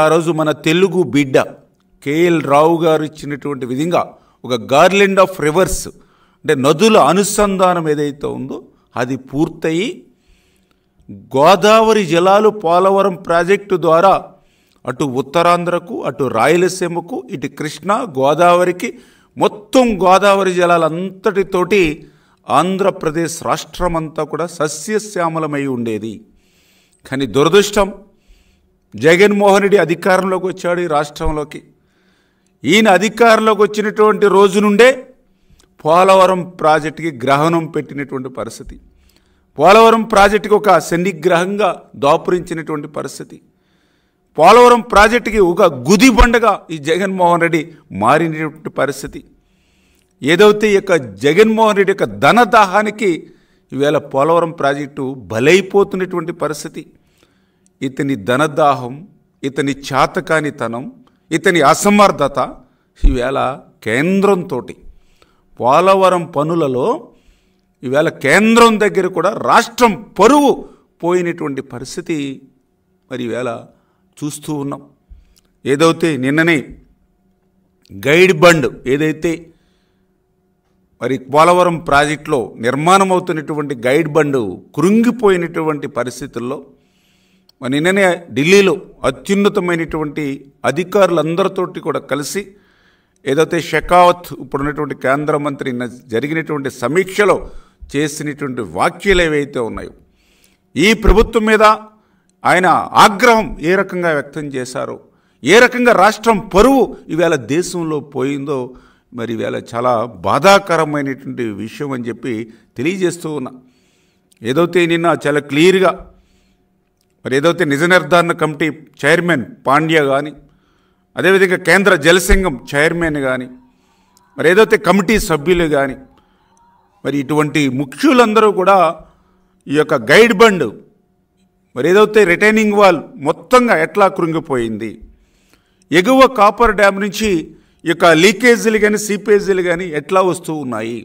ఆ రోజు మన తెలుగు బిడ్డ కేఎల్ రావు గారు ఇచ్చినటువంటి విధంగా ఒక గార్లెండ్ ఆఫ్ రివర్స్ అంటే నదుల అనుసంధానం ఏదైతే ఉందో అది పూర్తయి గోదావరి జలాలు పోలవరం ప్రాజెక్టు ద్వారా అటు ఉత్తరాంధ్రకు అటు రాయలసీమకు ఇటు కృష్ణ గోదావరికి మొత్తం గోదావరి జలాలంతటితోటి ఆంధ్రప్రదేశ్ రాష్ట్రమంతా కూడా సస్యశ్యామలమై ఉండేది కానీ దురదృష్టం జగన్మోహన్ రెడ్డి అధికారంలోకి వచ్చాడు ఈ రాష్ట్రంలోకి ఈయన అధికారంలోకి వచ్చినటువంటి రోజు నుండే పోలవరం ప్రాజెక్టుకి గ్రహణం పెట్టినటువంటి పరిస్థితి పోలవరం ప్రాజెక్టుకి ఒక శనిగ్రహంగా దాపురించినటువంటి పరిస్థితి పోలవరం ప్రాజెక్టుకి ఒక గుది బండగా ఈ జగన్మోహన్ రెడ్డి మారినటువంటి పరిస్థితి ఏదైతే ఈ యొక్క జగన్మోహన్ రెడ్డి యొక్క ధనదాహానికి ఈవేళ పోలవరం ప్రాజెక్టు బలైపోతున్నటువంటి పరిస్థితి ఇతని ధనదాహం ఇతని చాతకానితనం ఇతని అసమర్థత ఈవేళ కేంద్రంతో పోలవరం పనులలో ఈవేళ కేంద్రం దగ్గర కూడా రాష్ట్రం పరువు పోయినటువంటి పరిస్థితి మరి ఈవేళ చూస్తూ ఉన్నాం ఏదైతే నిన్ననే గైడ్ బండ్ ఏదైతే మరి పోలవరం ప్రాజెక్టులో నిర్మాణం అవుతున్నటువంటి గైడ్ బండు కృంగిపోయినటువంటి పరిస్థితుల్లో మరి నిన్ననే ఢిల్లీలో అత్యున్నతమైనటువంటి అధికారులందరితోటి కూడా కలిసి ఏదైతే షెకావత్ ఇప్పుడున్నటువంటి కేంద్ర మంత్రి జరిగినటువంటి సమీక్షలో చేసినటువంటి వ్యాఖ్యలు ఏవైతే ఉన్నాయో ఈ ప్రభుత్వం మీద ఆయన ఆగ్రహం ఏ రకంగా వ్యక్తం చేశారో ఏ రకంగా రాష్ట్రం పరువు ఈవేళ దేశంలో పోయిందో మరి ఈవేళ చాలా బాధాకరమైనటువంటి విషయం అని చెప్పి తెలియజేస్తూ ఉన్నా ఏదైతే నిన్న చాలా క్లియర్గా మరి ఏదైతే నిజ నిర్ధారణ కమిటీ చైర్మన్ పాండ్యా కానీ అదేవిధంగా కేంద్ర జలసంఘం చైర్మన్ కానీ మరి ఏదైతే కమిటీ సభ్యులు కానీ మరి ఇటువంటి ముఖ్యులందరూ కూడా ఈ యొక్క గైడ్ బండ్ మరి ఏదైతే రిటైనింగ్ వాల్ మొత్తంగా ఎట్లా కృంగిపోయింది ఎగువ కాపర్ డ్యామ్ నుంచి ఈ యొక్క లీకేజీలు కానీ సీపేజీలు కానీ ఎట్లా వస్తూ ఉన్నాయి